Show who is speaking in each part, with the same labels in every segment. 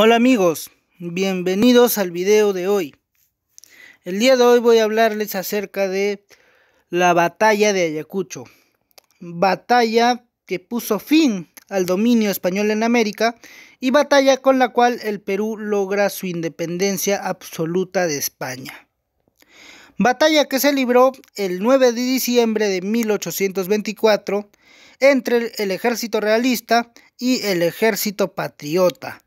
Speaker 1: Hola amigos, bienvenidos al video de hoy. El día de hoy voy a hablarles acerca de la batalla de Ayacucho, batalla que puso fin al dominio español en América y batalla con la cual el Perú logra su independencia absoluta de España. Batalla que se libró el 9 de diciembre de 1824 entre el ejército realista y el ejército patriota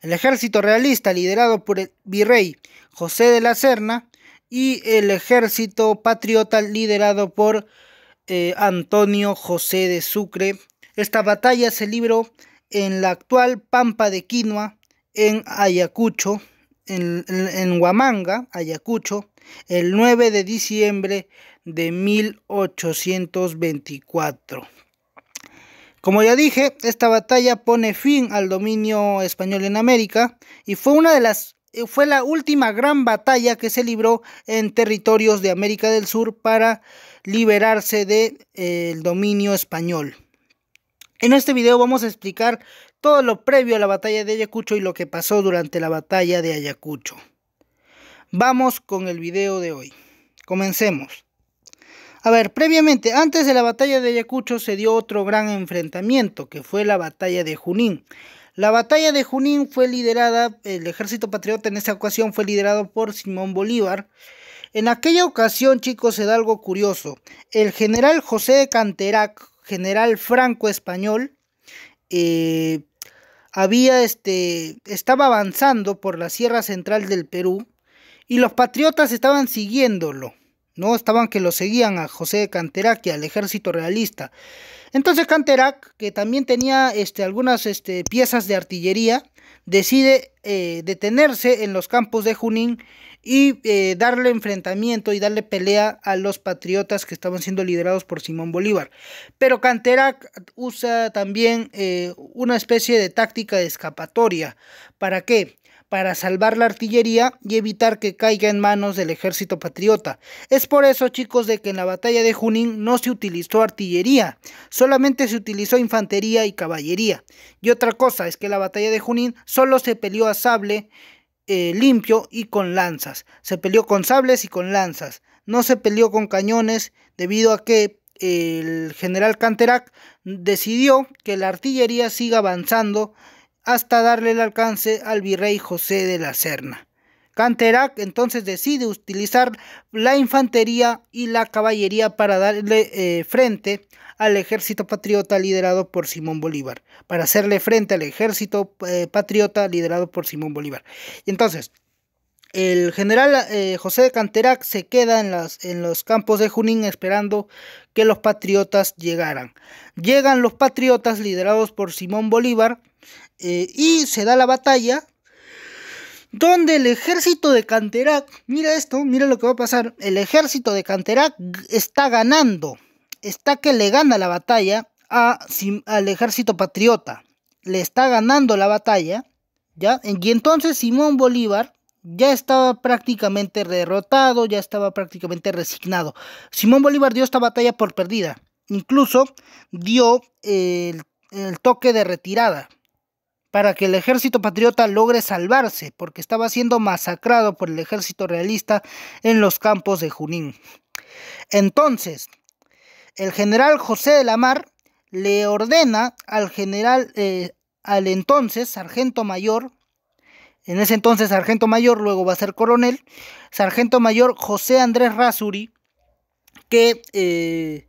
Speaker 1: el ejército realista liderado por el virrey José de la Serna y el ejército patriota liderado por eh, Antonio José de Sucre. Esta batalla se libró en la actual Pampa de Quinoa, en Ayacucho, en Huamanga, Ayacucho, el 9 de diciembre de 1824. Como ya dije, esta batalla pone fin al dominio español en América y fue una de las eh, fue la última gran batalla que se libró en territorios de América del Sur para liberarse del de, eh, dominio español. En este video vamos a explicar todo lo previo a la batalla de Ayacucho y lo que pasó durante la batalla de Ayacucho. Vamos con el video de hoy. Comencemos. A ver, previamente, antes de la batalla de Ayacucho se dio otro gran enfrentamiento, que fue la batalla de Junín. La batalla de Junín fue liderada, el ejército patriota en esa ocasión fue liderado por Simón Bolívar. En aquella ocasión, chicos, se da algo curioso. El general José de Canterac, general franco español, eh, había este, estaba avanzando por la sierra central del Perú y los patriotas estaban siguiéndolo. ¿no? Estaban que lo seguían a José de Canterac y al ejército realista. Entonces Canterac, que también tenía este, algunas este, piezas de artillería, decide eh, detenerse en los campos de Junín y eh, darle enfrentamiento y darle pelea a los patriotas que estaban siendo liderados por Simón Bolívar. Pero Canterac usa también eh, una especie de táctica de escapatoria. ¿Para qué? para salvar la artillería y evitar que caiga en manos del ejército patriota. Es por eso, chicos, de que en la batalla de Junín no se utilizó artillería, solamente se utilizó infantería y caballería. Y otra cosa es que la batalla de Junín solo se peleó a sable eh, limpio y con lanzas. Se peleó con sables y con lanzas. No se peleó con cañones debido a que eh, el general Canterac decidió que la artillería siga avanzando hasta darle el alcance al virrey José de la Serna. Canterac entonces decide utilizar la infantería y la caballería para darle eh, frente al ejército patriota liderado por Simón Bolívar, para hacerle frente al ejército eh, patriota liderado por Simón Bolívar. Y entonces, el general eh, José de Canterac se queda en, los campos de Junín esperando que los patriotas llegaran. Llegan los patriotas liderados por Simón Bolívar eh, y se da la batalla donde el ejército de Canterac, mira esto, mira lo que va a pasar, el ejército de Canterac está ganando, está que le gana la batalla a, al ejército patriota, le está ganando la batalla, ¿ya? Y entonces Simón Bolívar ya estaba prácticamente derrotado, ya estaba prácticamente resignado. Simón Bolívar dio esta batalla por perdida, incluso dio el toque de retirada, para que el ejército patriota logre salvarse, porque estaba siendo masacrado por el ejército realista en los campos de Junín. Entonces, el general José de la Mar le ordena al general, eh, al entonces sargento mayor, en ese entonces sargento mayor, luego va a ser coronel, sargento mayor José Andrés Rasuri, que eh,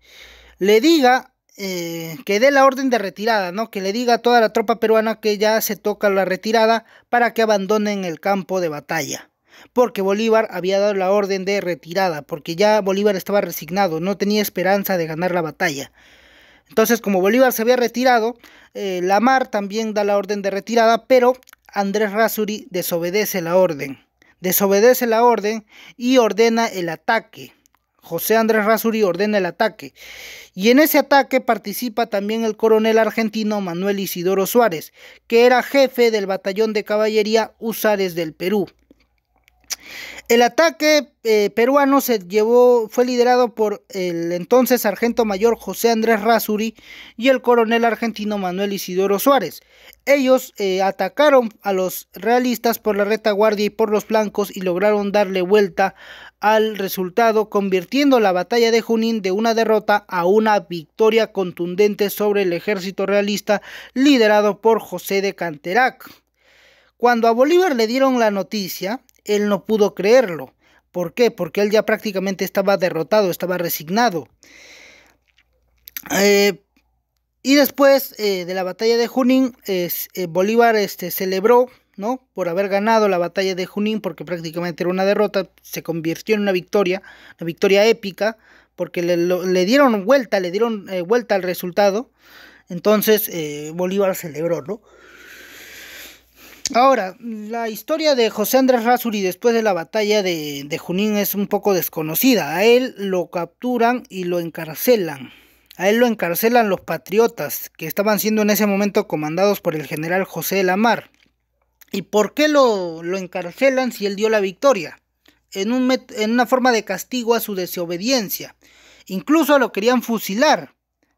Speaker 1: le diga eh, que dé la orden de retirada, ¿no? Que le diga a toda la tropa peruana que ya se toca la retirada para que abandonen el campo de batalla. Porque Bolívar había dado la orden de retirada, porque ya Bolívar estaba resignado, no tenía esperanza de ganar la batalla. Entonces, como Bolívar se había retirado, eh, Lamar también da la orden de retirada, pero Andrés Rasuri desobedece la orden. Desobedece la orden y ordena el ataque. José Andrés Rasuri ordena el ataque. Y en ese ataque participa también el coronel argentino Manuel Isidoro Suárez, que era jefe del batallón de caballería Usares del Perú. El ataque eh, peruano se llevó, fue liderado por el entonces sargento mayor José Andrés Rasuri... y el coronel argentino Manuel Isidoro Suárez. Ellos eh, atacaron a los realistas por la retaguardia y por los blancos y lograron darle vuelta al resultado, convirtiendo la batalla de Junín de una derrota a una victoria contundente sobre el ejército realista liderado por José de Canterac. Cuando a Bolívar le dieron la noticia, él no pudo creerlo. ¿Por qué? Porque él ya prácticamente estaba derrotado, estaba resignado. Eh, y después eh, de la batalla de Junín, eh, Bolívar este, celebró ¿no? Por haber ganado la batalla de Junín, porque prácticamente era una derrota, se convirtió en una victoria, una victoria épica, porque le, dieron vuelta, le dieron eh, vuelta al resultado. Entonces eh, Bolívar celebró, Ahora, la historia de José Andrés Razuri después de la batalla de, Junín es un poco desconocida. A él lo capturan y lo encarcelan. A él lo encarcelan los patriotas, que estaban siendo en ese momento comandados por el general José Lamar, ¿Y por qué lo, lo encarcelan si él dio la victoria? En, un en una forma de castigo a su desobediencia. Incluso lo querían fusilar,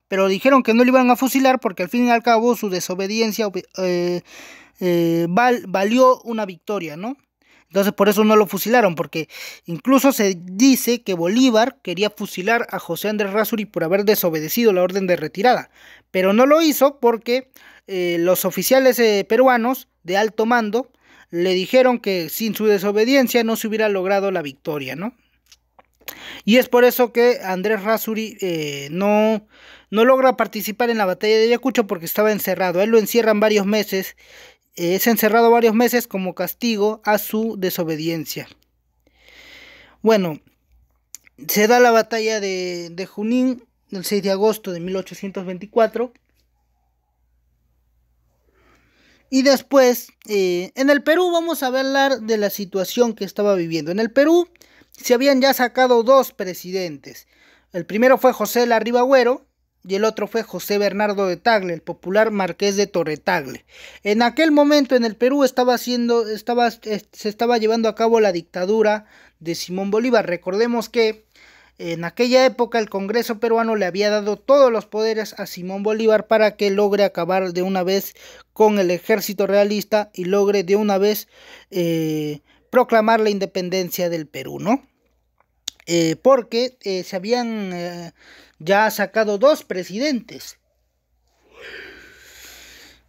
Speaker 1: pero dijeron que no le iban a fusilar porque al fin y al cabo su desobediencia eh, eh, valió una victoria, ¿no? Entonces por eso no lo fusilaron, porque incluso se dice que Bolívar quería fusilar a José Andrés Razuri por haber desobedecido la orden de retirada, pero no lo hizo porque eh, los oficiales peruanos de alto mando le dijeron que sin su desobediencia no se hubiera logrado la victoria, ¿no? Y es por eso que Andrés Rasuri eh, no, no logra participar en la batalla de Ayacucho porque estaba encerrado. él lo encierran varios meses, eh, es encerrado varios meses como castigo a su desobediencia. Bueno, se da la batalla de, de Junín el 6 de agosto de 1824 y después, eh, en el Perú vamos a hablar de la situación que estaba viviendo. En el Perú se habían ya sacado dos presidentes. El primero fue José Larribagüero y el otro fue José Bernardo de Tagle, el popular marqués de Torretagle. En aquel momento en el Perú estaba siendo, estaba, eh, se estaba llevando a cabo la dictadura de Simón Bolívar. Recordemos que en aquella época el Congreso peruano le había dado todos los poderes a Simón Bolívar para que logre acabar de una vez con el ejército realista y logre de una vez eh, proclamar la independencia del Perú, ¿no? Eh, porque eh, se habían ya sacado dos presidentes.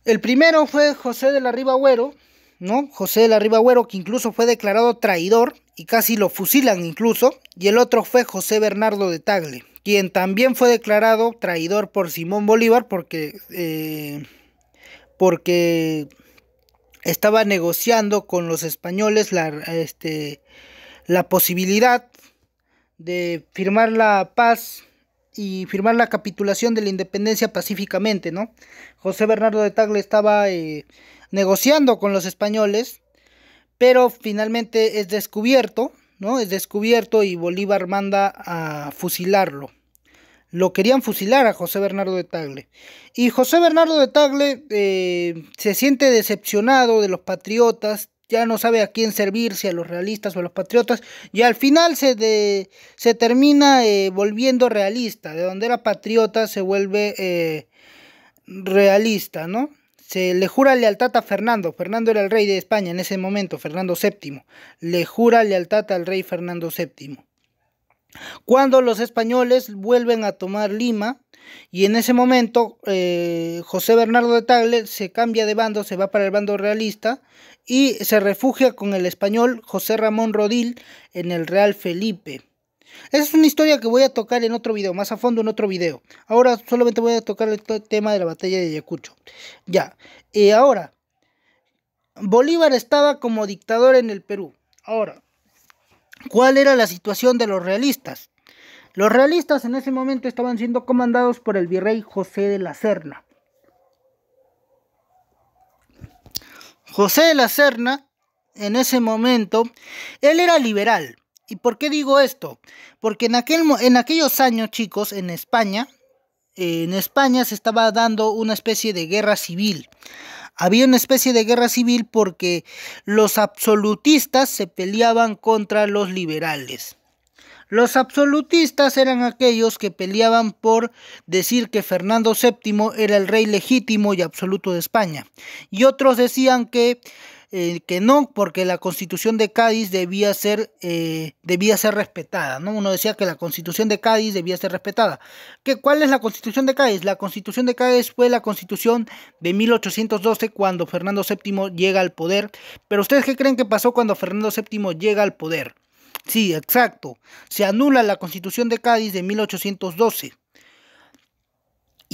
Speaker 1: El primero fue José de la Riva Agüero, ¿no? José de la Riva Agüero, que incluso fue declarado traidor y casi lo fusilan incluso, y el otro fue José Bernardo de Tagle, quien también fue declarado traidor por Simón Bolívar porque, eh, porque estaba negociando con los españoles la, este, la posibilidad de firmar la paz y firmar la capitulación de la independencia pacíficamente, ¿no? José Bernardo de Tagle estaba eh, negociando con los españoles pero finalmente es descubierto, ¿no? Es descubierto y Bolívar manda a fusilarlo. Lo querían fusilar a José Bernardo de Tagle. Y José Bernardo de Tagle eh, se siente decepcionado de los patriotas, ya no sabe a quién servir, si a los realistas o a los patriotas, y al final se, se termina eh, volviendo realista, de donde era patriota se vuelve eh, realista, ¿no? se le jura lealtad a Fernando. Fernando era el rey de España en ese momento, Fernando VII. Le jura lealtad al rey Fernando VII. Cuando los españoles vuelven a tomar Lima y en ese momento eh, José Bernardo de Tagle se cambia de bando, se va para el bando realista y se refugia con el español José Ramón Rodil en el Real Felipe. Esa Es una historia que voy a tocar en otro video, más a fondo en otro video. Ahora solamente voy a tocar el tema de la batalla de Ayacucho. Ya. Y eh, ahora, Bolívar estaba como dictador en el Perú. Ahora, ¿cuál era la situación de los realistas? Los realistas en ese momento estaban siendo comandados por el virrey José de la Serna. José de la Serna, en ese momento, él era liberal ¿Y por qué digo esto? Porque en, aquel, en aquellos años, chicos, en España, en España se estaba dando una especie de guerra civil. Había una especie de guerra civil porque los absolutistas se peleaban contra los liberales. Los absolutistas eran aquellos que peleaban por decir que Fernando VII era el rey legítimo y absoluto de España. Y otros decían que eh, que no, porque la constitución de Cádiz debía ser, eh, debía ser respetada. ¿no? Uno decía que la constitución de Cádiz debía ser respetada. ¿Qué, ¿Cuál es la constitución de Cádiz? La constitución de Cádiz fue la constitución de 1812 cuando Fernando VII llega al poder. Pero ustedes qué creen que pasó cuando Fernando VII llega al poder? Sí, exacto. Se anula la constitución de Cádiz de 1812.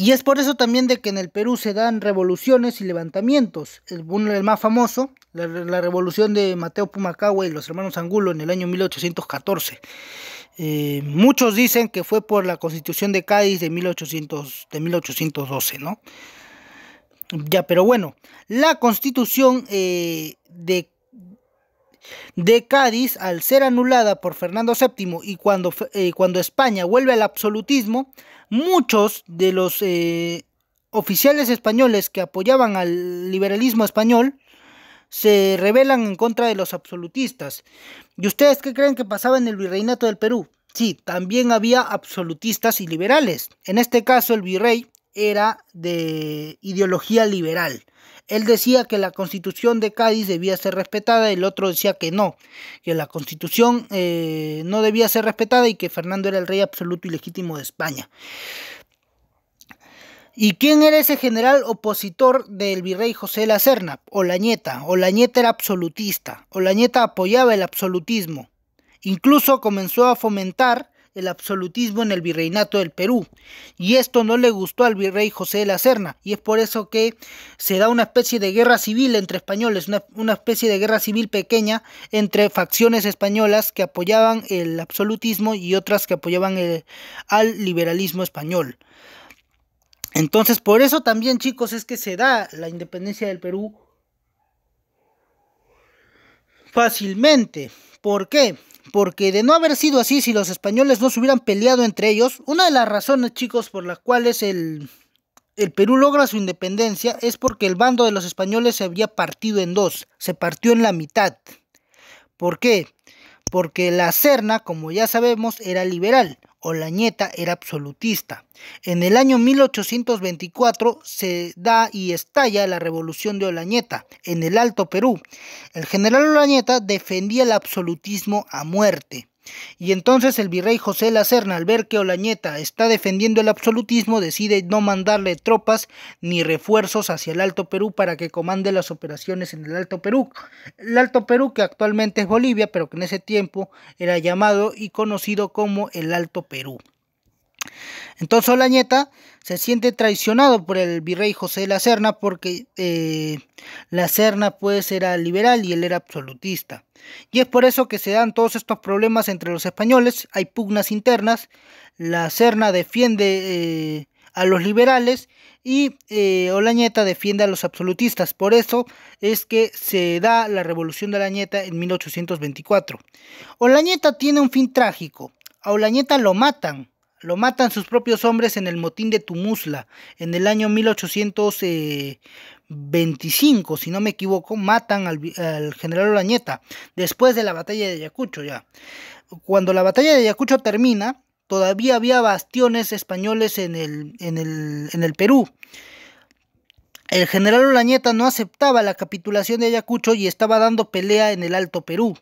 Speaker 1: Y es por eso también de que en el Perú se dan revoluciones y levantamientos. El, uno más famoso, la, revolución de Mateo Pumacagua y los hermanos Angulo en el año 1814. Eh, muchos dicen que fue por la constitución de Cádiz de, 1812, ¿no? Ya, pero bueno, la constitución eh, de de Cádiz, al ser anulada por Fernando VII y cuando, eh, cuando, España vuelve al absolutismo, muchos de los eh, oficiales españoles que apoyaban al liberalismo español se rebelan en contra de los absolutistas. ¿Y ustedes qué creen que pasaba en el virreinato del Perú? Sí, también había absolutistas y liberales. En este caso, el virrey era de ideología liberal. Él decía que la constitución de Cádiz debía ser respetada, el otro decía que no, que la constitución eh, no debía ser respetada y que Fernando era el rey absoluto y legítimo de España. ¿Y quién era ese general opositor del virrey José de la Serna? Olañeta. Olañeta era absolutista. Olañeta apoyaba el absolutismo. Incluso comenzó a fomentar el absolutismo en el virreinato del Perú. Y esto no le gustó al virrey José de la Serna, y es por eso que se da una especie de guerra civil entre españoles, una, especie de guerra civil pequeña entre facciones españolas que apoyaban el absolutismo y otras que apoyaban el, al liberalismo español. Entonces, por eso también, chicos, es que se da la independencia del Perú fácilmente. ¿Por qué? porque de no haber sido así, si los españoles no se hubieran peleado entre ellos, una de las razones, chicos, por las cuales el, Perú logra su independencia es porque el bando de los españoles se había partido en dos, se partió en la mitad. ¿Por qué? Porque la Serna, como ya sabemos, era liberal, Olañeta era absolutista. En el año 1824 se da y estalla la revolución de Olañeta en el Alto Perú. El general Olañeta defendía el absolutismo a muerte. Y entonces el virrey José La al ver que Olañeta está defendiendo el absolutismo, decide no mandarle tropas ni refuerzos hacia el Alto Perú para que comande las operaciones en el Alto Perú. El Alto Perú, que actualmente es Bolivia, pero que en ese tiempo era llamado y conocido como el Alto Perú. Entonces Olañeta se siente traicionado por el virrey José de la Serna porque eh, la Serna pues era liberal y él era absolutista. Y es por eso que se dan todos estos problemas entre los españoles, hay pugnas internas, la Serna defiende eh, a los liberales y eh, Olañeta defiende a los absolutistas. Por eso es que se da la revolución de Olañeta en 1824. Olañeta tiene un fin trágico, a Olañeta lo matan lo matan sus propios hombres en el motín de Tumuzla en el año 1825, eh, si no me equivoco, matan al, general Olañeta después de la batalla de Ayacucho ya. Cuando la batalla de Ayacucho termina, todavía había bastiones españoles en el, en el, Perú. El general Olañeta no aceptaba la capitulación de Ayacucho y estaba dando pelea en el Alto Perú.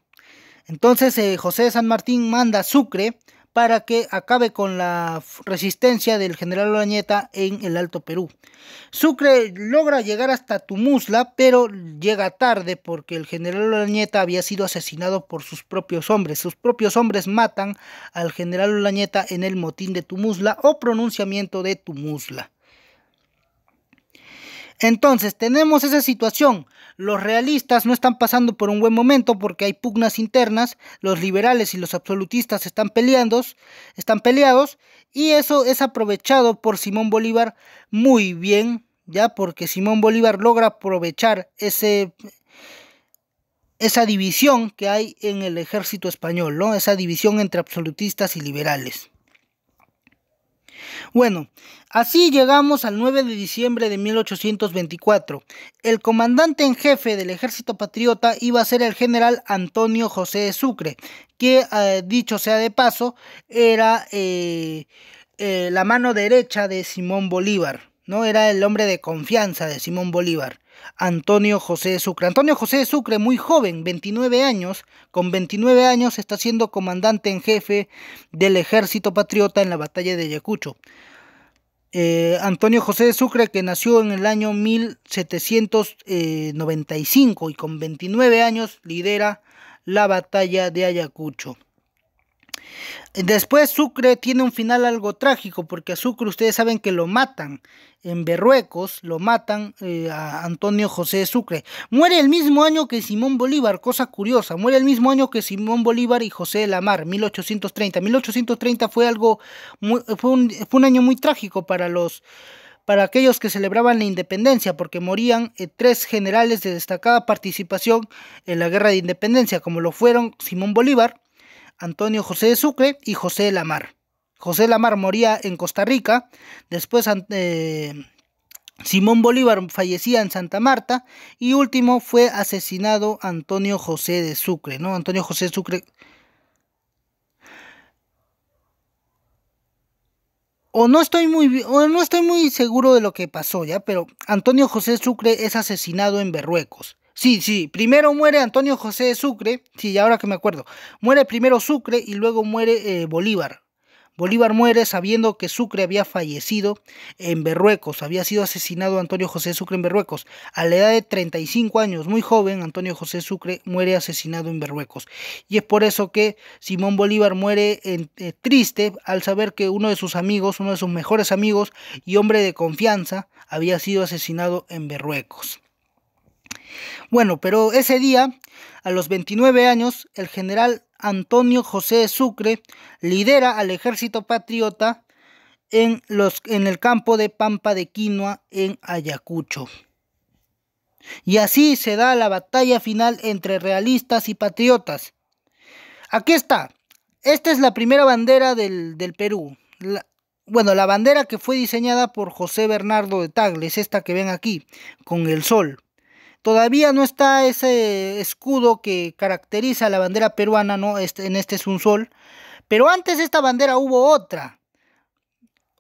Speaker 1: Entonces eh, José de San Martín manda a Sucre para que acabe con la resistencia del general Olañeta en el Alto Perú. Sucre logra llegar hasta Tumusla, pero llega tarde porque el general Olañeta había sido asesinado por sus propios hombres. Sus propios hombres matan al general Olañeta en el motín de Tumuzla o pronunciamiento de Tumusla. Entonces, tenemos esa situación. Los realistas no están pasando por un buen momento porque hay pugnas internas, los liberales y los absolutistas están peleando, están peleados y eso es aprovechado por Simón Bolívar muy bien, ya porque Simón Bolívar logra aprovechar ese esa división que hay en el ejército español, ¿no? Esa división entre absolutistas y liberales. Bueno, así llegamos al 9 de diciembre de 1824. El comandante en jefe del ejército patriota iba a ser el general Antonio José de Sucre, que, eh, dicho sea de paso, era eh, eh, la mano derecha de Simón Bolívar, ¿no? Era el hombre de confianza de Simón Bolívar. Antonio José de Sucre. Antonio José de Sucre, muy joven, 29 años, con 29 años está siendo comandante en jefe del ejército patriota en la batalla de Ayacucho. Eh, Antonio José de Sucre, que nació en el año 1795 y con 29 años lidera la batalla de Ayacucho. Después Sucre tiene un final algo trágico, porque a Sucre ustedes saben que lo matan. En Berruecos lo matan eh, a Antonio José Sucre. Muere el mismo año que Simón Bolívar, cosa curiosa, muere el mismo año que Simón Bolívar y José de la Mar, 1830. 1830 fue algo, un, año muy trágico para los para aquellos que celebraban la independencia, porque morían eh, tres generales de destacada participación en la guerra de independencia, como lo fueron Simón Bolívar, Antonio José de Sucre y José Lamar. José Lamar moría en Costa Rica, después eh, Simón Bolívar fallecía en Santa Marta y último fue asesinado Antonio José de Sucre, ¿no? Antonio José Sucre. O no, estoy muy, no estoy muy seguro de lo que pasó ya, pero Antonio José Sucre es asesinado en Berruecos. Sí, sí, primero muere Antonio José Sucre, sí, ahora que me acuerdo, muere primero Sucre y luego muere eh, Bolívar. Bolívar muere sabiendo que Sucre había fallecido en Berruecos, había sido asesinado Antonio José Sucre en Berruecos. A la edad de 35 años, muy joven, Antonio José Sucre muere asesinado en Berruecos. Y es por eso que Simón Bolívar muere eh, triste al saber que uno de sus amigos, uno de sus mejores amigos y hombre de confianza, había sido asesinado en Berruecos. Bueno, pero ese día, a los 29 años, el general Antonio José Sucre lidera al ejército patriota en, los, en el campo de Pampa de Quinoa en Ayacucho. Y así se da la batalla final entre realistas y patriotas. Aquí está. Esta es la primera bandera del, del Perú. bueno, la bandera que fue diseñada por José Bernardo de Tagles, esta que ven aquí, con el sol. Todavía no está ese escudo que caracteriza la bandera peruana, ¿no? Este, en este es un sol. Pero antes de esta bandera hubo otra.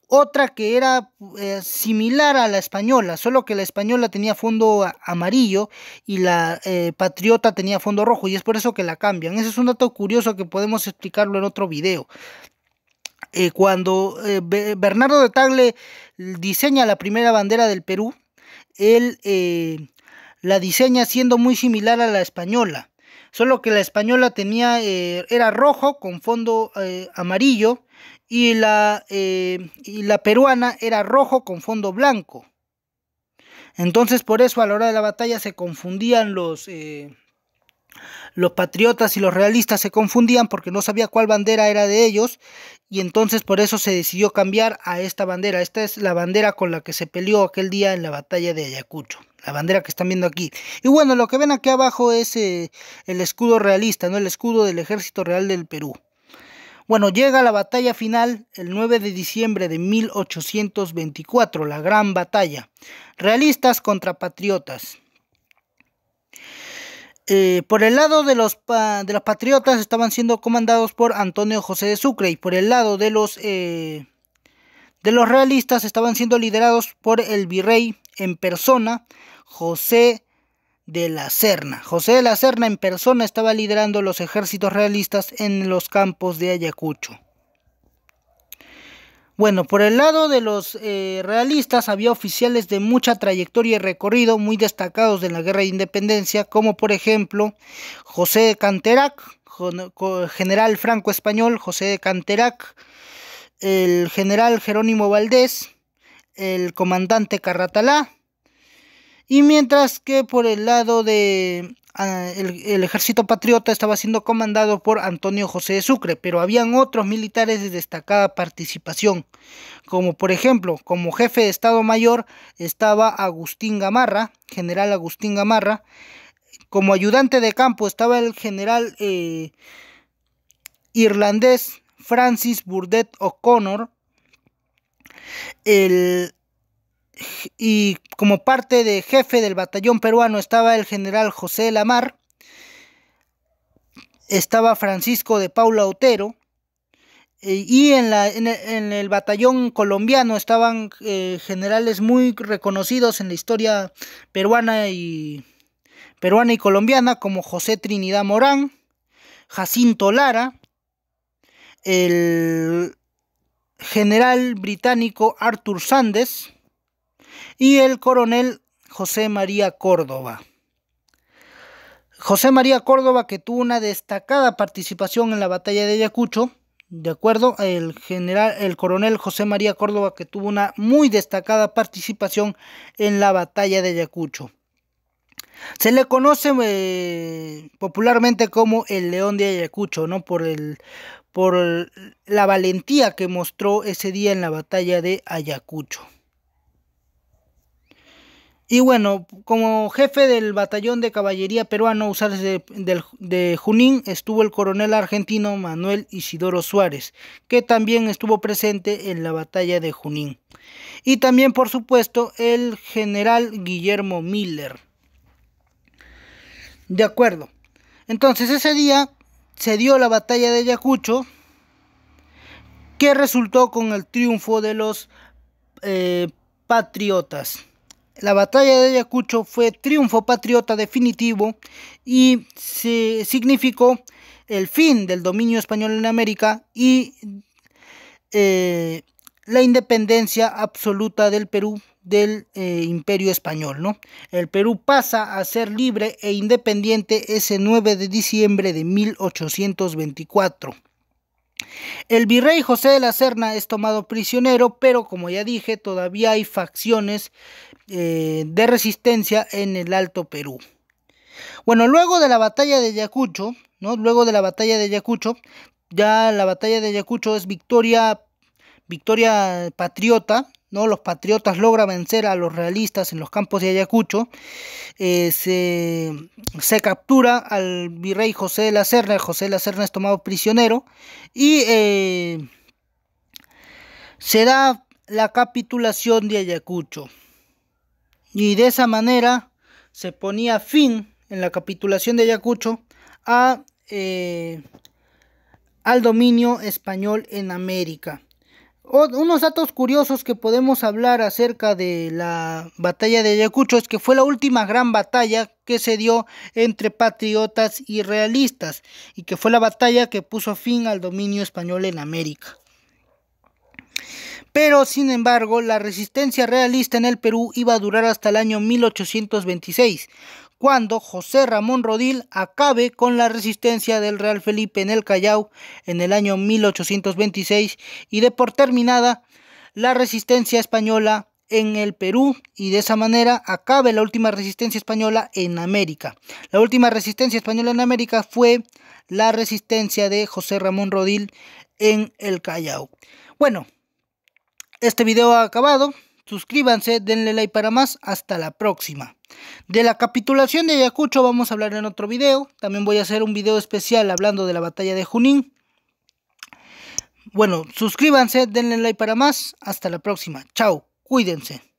Speaker 1: Otra que era eh, similar a la española, solo que la española tenía fondo amarillo y la eh, patriota tenía fondo rojo, y es por eso que la cambian. Ese es un dato curioso que podemos explicarlo en otro video. Eh, cuando Bernardo de Tagle diseña la primera bandera del Perú, él la diseña siendo muy similar a la española, solo que la española tenía, eh, era rojo con fondo eh, amarillo y la, eh, y la peruana era rojo con fondo blanco. Entonces por eso a la hora de la batalla se confundían los... Los patriotas y los realistas se confundían porque no sabía cuál bandera era de ellos y entonces por eso se decidió cambiar a esta bandera. Esta es la bandera con la que se peleó aquel día en la batalla de Ayacucho. La bandera que están viendo aquí. Y bueno, lo que ven aquí abajo es eh, el escudo realista, ¿no? El escudo del Ejército Real del Perú. Bueno, llega la batalla final el 9 de diciembre de 1824, la gran batalla. Realistas contra patriotas. Eh, por el lado de los, de los patriotas estaban siendo comandados por Antonio José de Sucre y por el lado de los, eh, de los realistas estaban siendo liderados por el virrey en persona José de la Serna. José de la Serna en persona estaba liderando los ejércitos realistas en los campos de Ayacucho. Bueno, por el lado de los eh, realistas había oficiales de mucha trayectoria y recorrido muy destacados de la Guerra de Independencia, como por ejemplo José de Canterac, general franco-español José de Canterac, el general Jerónimo Valdés, el comandante Carratalá, y mientras que por el lado de el, ejército patriota estaba siendo comandado por Antonio José de Sucre, pero habían otros militares de destacada participación, como por ejemplo, como jefe de Estado Mayor estaba Agustín Gamarra, general Agustín Gamarra, como ayudante de campo estaba el general eh, irlandés Francis Burdett O'Connor, el y como parte de jefe del batallón peruano estaba el general José Lamar, estaba Francisco de Paula Otero, eh, y en, el, batallón colombiano estaban eh, generales muy reconocidos en la historia peruana y, peruana y colombiana, como José Trinidad Morán, Jacinto Lara, el general británico Arthur Sandes, y el coronel José María Córdoba. José María Córdoba, que tuvo una destacada participación en la batalla de Ayacucho, de acuerdo, el general, el coronel José María Córdoba, que tuvo una muy destacada participación en la batalla de Ayacucho. Se le conoce eh, popularmente como el León de Ayacucho, ¿no? Por, por la valentía que mostró ese día en la batalla de Ayacucho. Y bueno, como jefe del batallón de caballería peruano usarse de, Junín estuvo el coronel argentino Manuel Isidoro Suárez, que también estuvo presente en la batalla de Junín. Y también, por supuesto, el general Guillermo Miller. De acuerdo. Entonces ese día se dio la batalla de Ayacucho, que resultó con el triunfo de los eh, patriotas la batalla de Ayacucho fue triunfo patriota definitivo y se significó el fin del dominio español en América y eh, la independencia absoluta del Perú del eh, imperio español. ¿no? El Perú pasa a ser libre e independiente ese 9 de diciembre de 1824. El virrey José de la Serna es tomado prisionero, pero como ya dije, todavía hay facciones eh, de resistencia en el Alto Perú. Bueno, luego de la batalla de Ayacucho, ¿no? Luego de la batalla de Ayacucho, ya la batalla de Ayacucho es victoria, victoria patriota, ¿no? Los patriotas logran vencer a los realistas en los campos de Ayacucho. Eh, se, captura al virrey José de la Serna, José de la Serna es tomado prisionero y eh, se da la capitulación de Ayacucho y de esa manera se ponía fin en la capitulación de Ayacucho a, eh, al dominio español en América. unos datos curiosos que podemos hablar acerca de la batalla de Ayacucho es que fue la última gran batalla que se dio entre patriotas y realistas y que fue la batalla que puso fin al dominio español en América pero sin embargo la resistencia realista en el Perú iba a durar hasta el año 1826, cuando José Ramón Rodil acabe con la resistencia del Real Felipe en el Callao en el año 1826 y de por terminada la resistencia española en el Perú y de esa manera acabe la última resistencia española en América. La última resistencia española en América fue la resistencia de José Ramón Rodil en el Callao. Bueno, este video ha acabado. Suscríbanse, denle like para más. Hasta la próxima. De la capitulación de Ayacucho vamos a hablar en otro video. También voy a hacer un video especial hablando de la batalla de Junín. Bueno, suscríbanse, denle like para más. Hasta la próxima. Chao, cuídense.